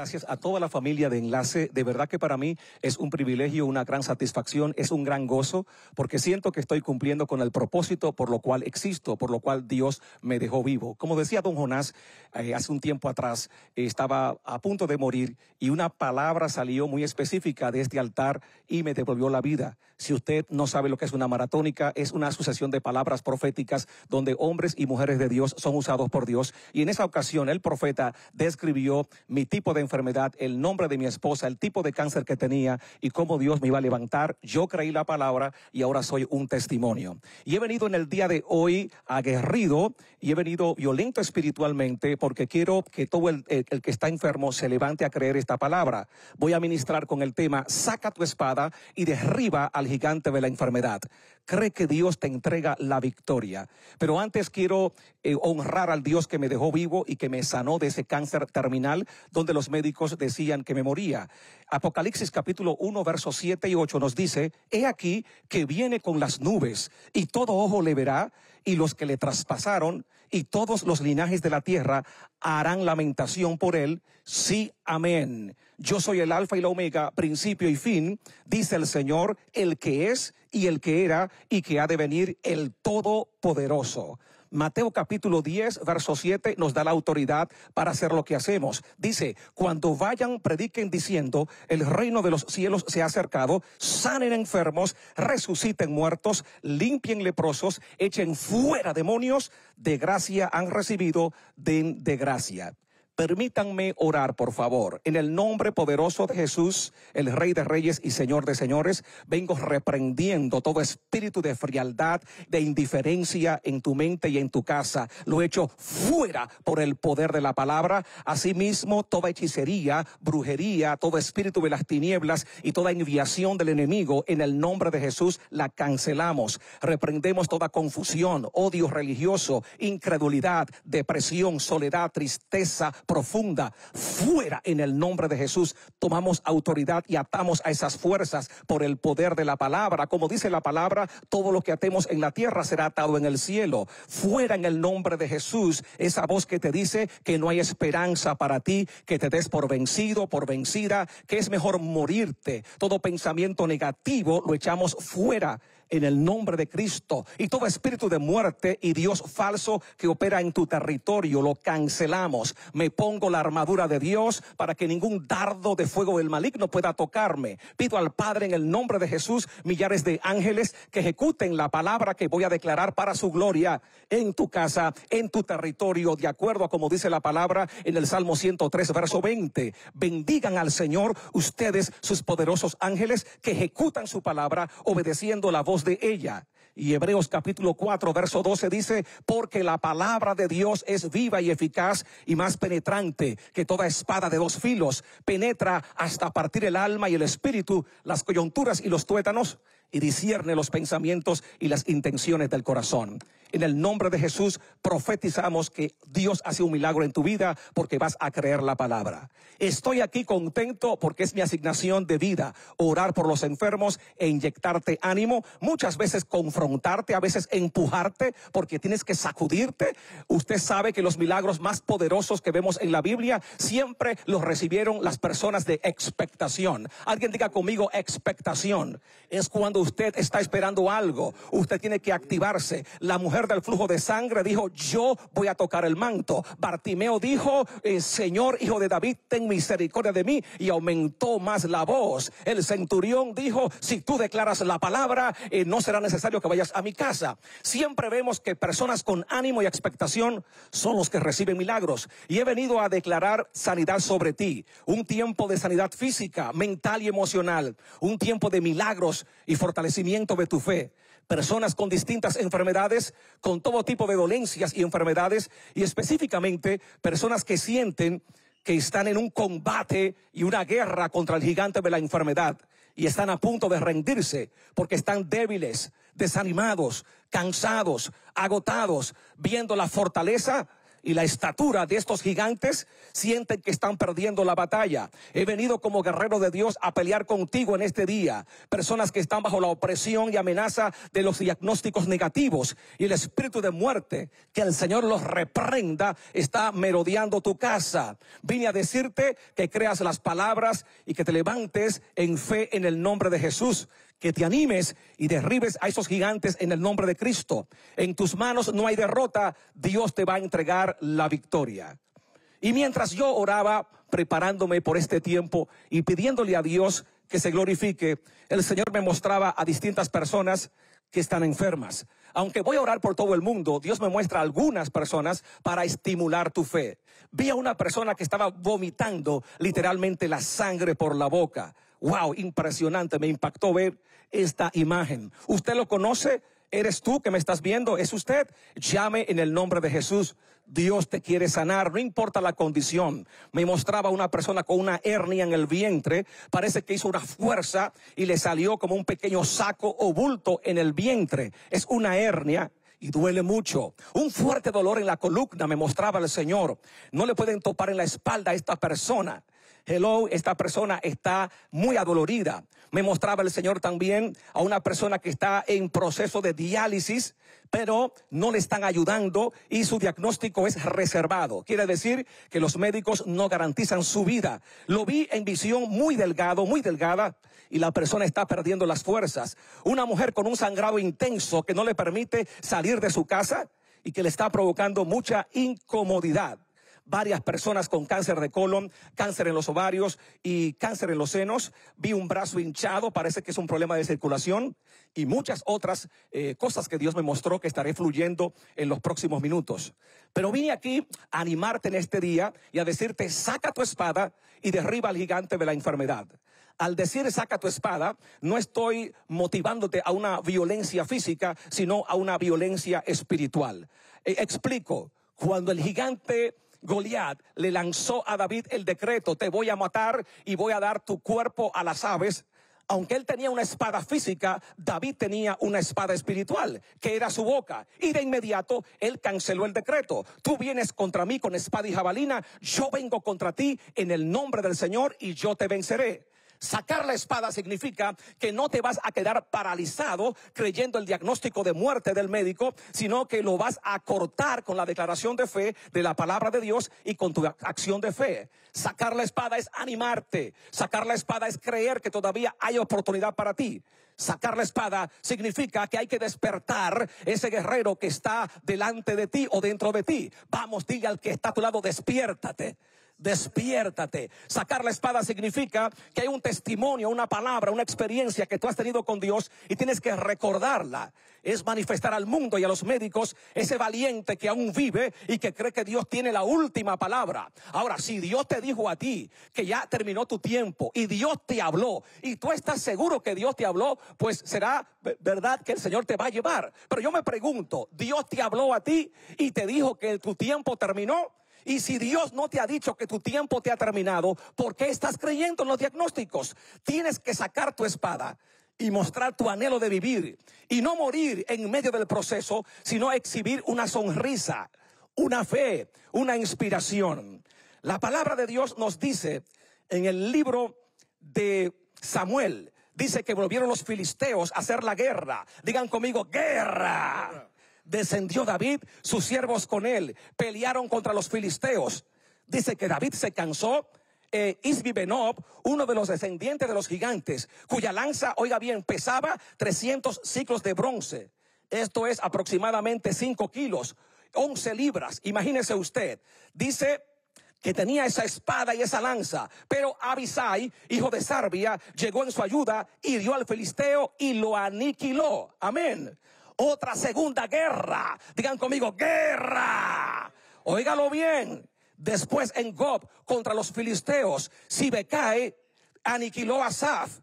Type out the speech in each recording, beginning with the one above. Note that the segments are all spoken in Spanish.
Gracias a toda la familia de Enlace. De verdad que para mí es un privilegio, una gran satisfacción, es un gran gozo, porque siento que estoy cumpliendo con el propósito por lo cual existo, por lo cual Dios me dejó vivo. Como decía don Jonás eh, hace un tiempo atrás, eh, estaba a punto de morir y una palabra salió muy específica de este altar y me devolvió la vida. Si usted no sabe lo que es una maratónica, es una sucesión de palabras proféticas donde hombres y mujeres de Dios son usados por Dios. Y en esa ocasión el profeta describió mi tipo de enfermedad, el nombre de mi esposa, el tipo de cáncer que tenía y cómo Dios me iba a levantar. Yo creí la palabra y ahora soy un testimonio. Y he venido en el día de hoy aguerrido y he venido violento espiritualmente porque quiero que todo el, que está enfermo se levante a creer esta palabra. Voy a ministrar con el tema, saca tu espada y derriba al gigante de la enfermedad cree que Dios te entrega la victoria. Pero antes quiero eh, honrar al Dios que me dejó vivo y que me sanó de ese cáncer terminal donde los médicos decían que me moría. Apocalipsis capítulo 1, versos 7 y 8 nos dice, he aquí que viene con las nubes y todo ojo le verá y los que le traspasaron y todos los linajes de la tierra harán lamentación por él. Sí, amén. Yo soy el alfa y la omega, principio y fin, dice el Señor, el que es y el que era y que ha de venir, el Todopoderoso. Mateo capítulo 10, verso 7 nos da la autoridad para hacer lo que hacemos. Dice, cuando vayan, prediquen diciendo, el reino de los cielos se ha acercado, sanen enfermos, resuciten muertos, limpien leprosos, echen fuera demonios, de gracia han recibido, den de gracia. Permítanme orar, por favor. En el nombre poderoso de Jesús, el Rey de Reyes y Señor de Señores, vengo reprendiendo todo espíritu de frialdad, de indiferencia en tu mente y en tu casa. Lo hecho fuera por el poder de la palabra. Asimismo, toda hechicería, brujería, todo espíritu de las tinieblas y toda enviación del enemigo, en el nombre de Jesús, la cancelamos. Reprendemos toda confusión, odio religioso, incredulidad, depresión, soledad, tristeza, profunda fuera en el nombre de Jesús. Tomamos autoridad y atamos a esas fuerzas por el poder de la palabra. Como dice la palabra, todo lo que atemos en la tierra será atado en el cielo. Fuera en el nombre de Jesús esa voz que te dice que no hay esperanza para ti, que te des por vencido, por vencida, que es mejor morirte. Todo pensamiento negativo lo echamos fuera en el nombre de Cristo. Y todo espíritu de muerte y Dios falso que opera en tu territorio, lo cancelamos. Me pongo la armadura de Dios para que ningún dardo de fuego del maligno pueda tocarme. Pido al Padre en el nombre de Jesús millares de ángeles que ejecuten la palabra que voy a declarar para su gloria en tu casa, en tu territorio, de acuerdo a como dice la palabra en el Salmo 103, verso 20. Bendigan al Señor ustedes, sus poderosos ángeles, que ejecutan su palabra obedeciendo la voz de ella y Hebreos capítulo 4, verso 12 dice, porque la palabra de Dios es viva y eficaz y más penetrante que toda espada de dos filos, penetra hasta partir el alma y el espíritu, las coyunturas y los tuétanos, y discierne los pensamientos y las intenciones del corazón. En el nombre de Jesús profetizamos que Dios hace un milagro en tu vida porque vas a creer la palabra. Estoy aquí contento porque es mi asignación de vida, orar por los enfermos e inyectarte ánimo, muchas veces con confrontarte, a veces empujarte, porque tienes que sacudirte. Usted sabe que los milagros más poderosos que vemos en la Biblia siempre los recibieron las personas de expectación. Alguien diga conmigo expectación. Es cuando usted está esperando algo. Usted tiene que activarse. La mujer del flujo de sangre dijo, yo voy a tocar el manto. Bartimeo dijo, eh, Señor hijo de David, ten misericordia de mí. Y aumentó más la voz. El centurión dijo, si tú declaras la palabra, eh, no será necesario que vayas a mi casa. Siempre vemos que personas con ánimo y expectación son los que reciben milagros. Y he venido a declarar sanidad sobre ti. Un tiempo de sanidad física, mental y emocional. Un tiempo de milagros y fortalecimiento de tu fe. Personas con distintas enfermedades, con todo tipo de dolencias y enfermedades. Y específicamente personas que sienten que están en un combate y una guerra contra el gigante de la enfermedad y están a punto de rendirse porque están débiles, desanimados, cansados, agotados, viendo la fortaleza y la estatura de estos gigantes, sienten que están perdiendo la batalla. He venido como guerrero de Dios a pelear contigo en este día. Personas que están bajo la opresión y amenaza de los diagnósticos negativos y el espíritu de muerte, que el Señor los reprenda, está merodeando tu casa. Vine a decirte que creas las palabras y que te levantes en fe en el nombre de Jesús que te animes y derribes a esos gigantes en el nombre de Cristo. En tus manos no hay derrota, Dios te va a entregar la victoria. Y mientras yo oraba preparándome por este tiempo y pidiéndole a Dios que se glorifique, el Señor me mostraba a distintas personas que están enfermas. Aunque voy a orar por todo el mundo, Dios me muestra algunas personas para estimular tu fe. Vi a una persona que estaba vomitando literalmente la sangre por la boca. Wow, impresionante, me impactó ver esta imagen. ¿Usted lo conoce? ¿Eres tú que me estás viendo? ¿Es usted? Llame en el nombre de Jesús. Dios te quiere sanar, no importa la condición. Me mostraba una persona con una hernia en el vientre, parece que hizo una fuerza y le salió como un pequeño saco o bulto en el vientre. Es una hernia y duele mucho. Un fuerte dolor en la columna me mostraba el Señor. No le pueden topar en la espalda a esta persona. Hello, esta persona está muy adolorida. Me mostraba el Señor también a una persona que está en proceso de diálisis, pero no le están ayudando y su diagnóstico es reservado. Quiere decir que los médicos no garantizan su vida. Lo vi en visión muy delgado, muy delgada, y la persona está perdiendo las fuerzas. Una mujer con un sangrado intenso que no le permite salir de su casa y que le está provocando mucha incomodidad varias personas con cáncer de colon, cáncer en los ovarios y cáncer en los senos. Vi un brazo hinchado, parece que es un problema de circulación y muchas otras eh, cosas que Dios me mostró que estaré fluyendo en los próximos minutos. Pero vine aquí a animarte en este día y a decirte, saca tu espada y derriba al gigante de la enfermedad. Al decir saca tu espada, no estoy motivándote a una violencia física, sino a una violencia espiritual. Eh, explico, cuando el gigante Goliat le lanzó a David el decreto, te voy a matar y voy a dar tu cuerpo a las aves. Aunque él tenía una espada física, David tenía una espada espiritual, que era su boca. Y de inmediato él canceló el decreto. Tú vienes contra mí con espada y jabalina, yo vengo contra ti en el nombre del Señor y yo te venceré. Sacar la espada significa que no te vas a quedar paralizado creyendo el diagnóstico de muerte del médico, sino que lo vas a cortar con la declaración de fe de la palabra de Dios y con tu acción de fe. Sacar la espada es animarte. Sacar la espada es creer que todavía hay oportunidad para ti. Sacar la espada significa que hay que despertar ese guerrero que está delante de ti o dentro de ti. Vamos, diga al que está a tu lado, despiértate despiértate. Sacar la espada significa que hay un testimonio, una palabra, una experiencia que tú has tenido con Dios y tienes que recordarla. Es manifestar al mundo y a los médicos ese valiente que aún vive y que cree que Dios tiene la última palabra. Ahora, si Dios te dijo a ti que ya terminó tu tiempo y Dios te habló y tú estás seguro que Dios te habló, pues será verdad que el Señor te va a llevar. Pero yo me pregunto, Dios te habló a ti y te dijo que tu tiempo terminó. Y si Dios no te ha dicho que tu tiempo te ha terminado, ¿por qué estás creyendo en los diagnósticos? Tienes que sacar tu espada y mostrar tu anhelo de vivir y no morir en medio del proceso, sino exhibir una sonrisa, una fe, una inspiración. La palabra de Dios nos dice en el libro de Samuel, dice que volvieron los filisteos a hacer la guerra. Digan conmigo, guerra descendió David, sus siervos con él, pelearon contra los filisteos. Dice que David se cansó. Eh, Benob, uno de los descendientes de los gigantes, cuya lanza, oiga bien, pesaba 300 ciclos de bronce. Esto es aproximadamente 5 kilos, 11 libras. Imagínese usted. Dice que tenía esa espada y esa lanza. Pero Abisai, hijo de Sarbia, llegó en su ayuda, hirió al filisteo y lo aniquiló. Amén otra segunda guerra. Digan conmigo, guerra. Óigalo bien. Después en Gob contra los filisteos, ...Sibecae... aniquiló a Asaf,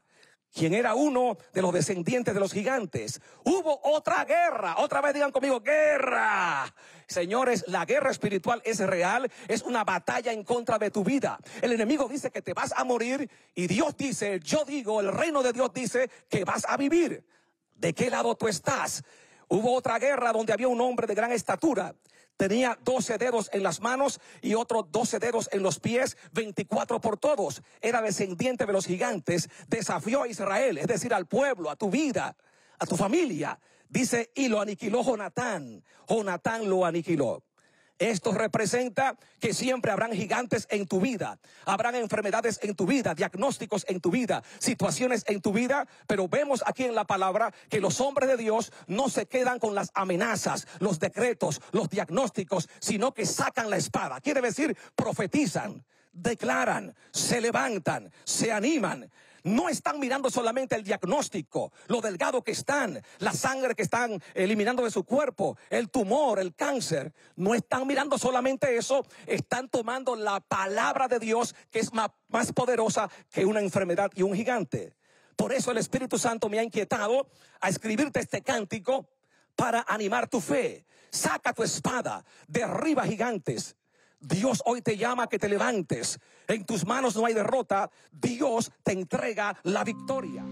quien era uno de los descendientes de los gigantes. Hubo otra guerra, otra vez digan conmigo, guerra. Señores, la guerra espiritual es real, es una batalla en contra de tu vida. El enemigo dice que te vas a morir y Dios dice, yo digo, el reino de Dios dice que vas a vivir. ¿De qué lado tú estás? Hubo otra guerra donde había un hombre de gran estatura. Tenía 12 dedos en las manos y otros doce dedos en los pies, 24 por todos. Era descendiente de los gigantes. Desafió a Israel, es decir, al pueblo, a tu vida, a tu familia. Dice, y lo aniquiló Jonatán. Jonatán lo aniquiló. Esto representa que siempre habrán gigantes en tu vida, habrán enfermedades en tu vida, diagnósticos en tu vida, situaciones en tu vida, pero vemos aquí en la palabra que los hombres de Dios no se quedan con las amenazas, los decretos, los diagnósticos, sino que sacan la espada. Quiere decir, profetizan, declaran, se levantan, se animan. No están mirando solamente el diagnóstico, lo delgado que están, la sangre que están eliminando de su cuerpo, el tumor, el cáncer. No están mirando solamente eso, están tomando la palabra de Dios que es más, poderosa que una enfermedad y un gigante. Por eso el Espíritu Santo me ha inquietado a escribirte este cántico para animar tu fe. Saca tu espada, derriba gigantes, Dios hoy te llama que te levantes. En tus manos no hay derrota. Dios te entrega la victoria.